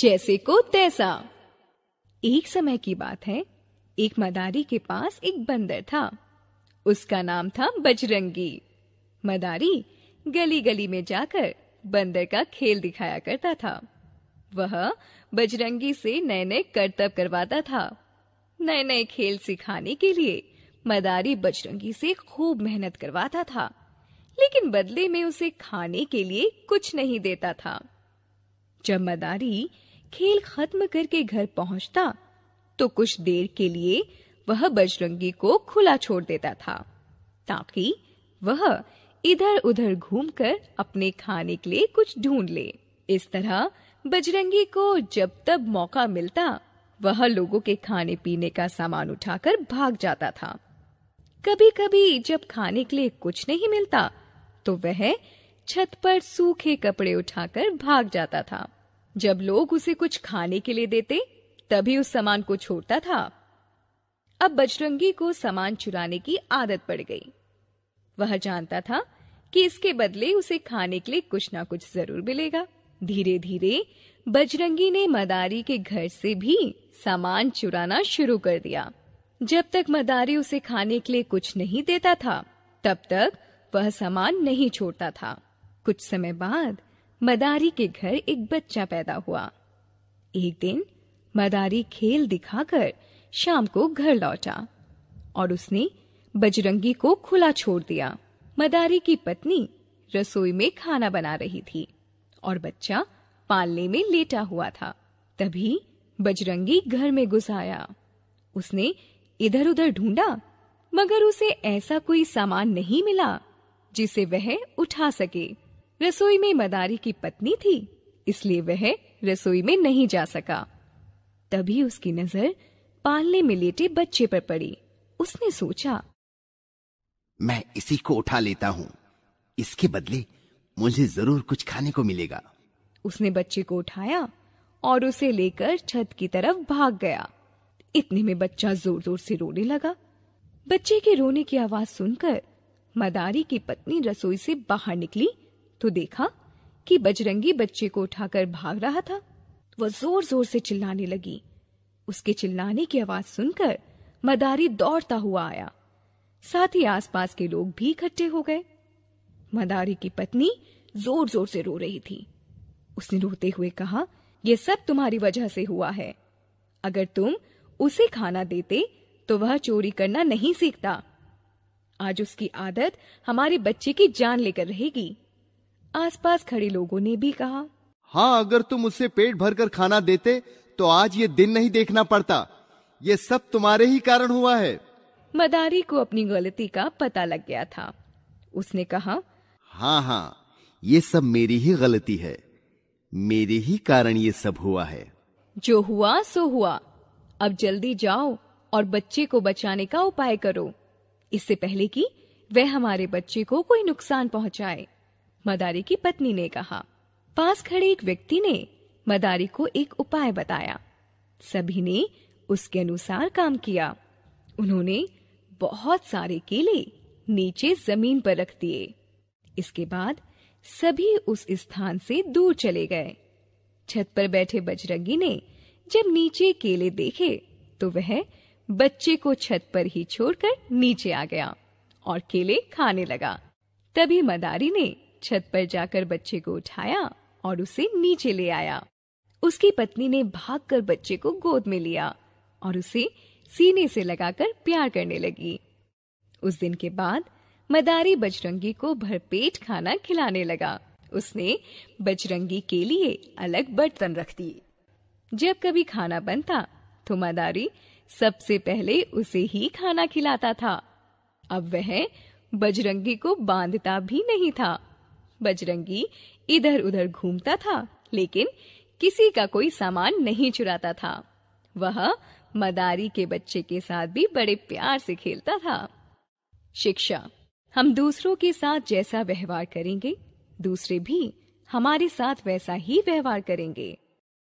जैसे को तैसा एक समय की बात है एक मदारी के पास एक बंदर था उसका नाम था बजरंगी मदारी गली गली में जाकर बंदर का खेल दिखाया करता था वह बजरंगी से नए नए करतब करवाता था नए नए खेल सिखाने के लिए मदारी बजरंगी से खूब मेहनत करवाता था लेकिन बदले में उसे खाने के लिए कुछ नहीं देता था जब मदारी खेल खत्म करके घर पहुंचता तो कुछ देर के लिए वह बजरंगी को खुला छोड़ देता था ताकि वह इधर उधर घूमकर अपने खाने के लिए कुछ ढूंढ ले इस तरह बजरंगी को जब तब मौका मिलता वह लोगों के खाने पीने का सामान उठाकर भाग जाता था कभी कभी जब खाने के लिए कुछ नहीं मिलता तो वह छत पर सूखे कपड़े उठाकर भाग जाता था जब लोग उसे कुछ खाने के लिए देते तभी उस सामान को छोड़ता था अब बजरंगी को सामान चुराने की आदत पड़ गई वह जानता था कि इसके बदले उसे खाने के लिए कुछ ना कुछ जरूर मिलेगा धीरे धीरे बजरंगी ने मदारी के घर से भी सामान चुराना शुरू कर दिया जब तक मदारी उसे खाने के लिए कुछ नहीं देता था तब तक वह सामान नहीं छोड़ता था कुछ समय बाद मदारी के घर एक बच्चा पैदा हुआ एक दिन मदारी खेल दिखाकर शाम को घर लौटा और उसने बजरंगी को खुला छोड़ दिया मदारी की पत्नी रसोई में खाना बना रही थी और बच्चा पालने में लेटा हुआ था तभी बजरंगी घर में घुस आया उसने इधर उधर ढूंढा मगर उसे ऐसा कोई सामान नहीं मिला जिसे वह उठा सके रसोई में मदारी की पत्नी थी इसलिए वह रसोई में नहीं जा सका तभी उसकी नजर पालने में लेटे बच्चे पर पड़ी उसने सोचा मैं इसी को उठा लेता हूँ इसके बदले मुझे जरूर कुछ खाने को मिलेगा उसने बच्चे को उठाया और उसे लेकर छत की तरफ भाग गया इतने में बच्चा जोर जोर से रोने लगा बच्चे के रोने की आवाज सुनकर मदारी की पत्नी रसोई से बाहर निकली तो देखा कि बजरंगी बच्चे को उठाकर भाग रहा था वह जोर जोर से चिल्लाने लगी उसके चिल्लाने की आवाज सुनकर मदारी दौड़ता हुआ आया साथ ही आसपास के लोग भी इकट्ठे हो गए मदारी की पत्नी जोर जोर से रो रही थी उसने रोते हुए कहा यह सब तुम्हारी वजह से हुआ है अगर तुम उसे खाना देते तो वह चोरी करना नहीं सीखता आज उसकी आदत हमारे बच्चे की जान लेकर रहेगी आसपास खड़े लोगों ने भी कहा हाँ अगर तुम उसे पेट भरकर खाना देते तो आज ये दिन नहीं देखना पड़ता ये सब तुम्हारे ही कारण हुआ है मदारी को अपनी गलती का पता लग गया था उसने कहा हाँ हाँ ये सब मेरी ही गलती है मेरे ही कारण ये सब हुआ है जो हुआ सो हुआ अब जल्दी जाओ और बच्चे को बचाने का उपाय करो इससे पहले कि वह हमारे बच्चे को कोई नुकसान पहुंचाए मदारी की पत्नी ने कहा पास खड़े एक व्यक्ति ने मदारी को एक उपाय बताया सभी ने उसके अनुसार काम किया उन्होंने बहुत सारे केले नीचे जमीन पर रख दिए इसके बाद सभी उस स्थान से दूर चले गए छत पर बैठे बजरंगी ने जब नीचे केले देखे तो वह बच्चे को छत पर ही छोड़कर नीचे आ गया और केले खाने लगा तभी मदारी ने छत पर जाकर बच्चे को उठाया और उसे नीचे ले आया उसकी पत्नी ने भागकर बच्चे को गोद में लिया और उसे सीने से लगाकर प्यार करने लगी उस दिन के बाद मदारी बजरंगी को भरपेट खाना खिलाने लगा उसने बजरंगी के लिए अलग बर्तन रख दिए जब कभी खाना बनता तो मदारी सबसे पहले उसे ही खाना खिलाता था अब वह बजरंगी को बांधता भी नहीं था बजरंगी इधर उधर घूमता था लेकिन किसी का कोई सामान नहीं चुराता था वह मदारी के बच्चे के साथ भी बड़े प्यार से खेलता था शिक्षा हम दूसरों के साथ जैसा व्यवहार करेंगे दूसरे भी हमारे साथ वैसा ही व्यवहार करेंगे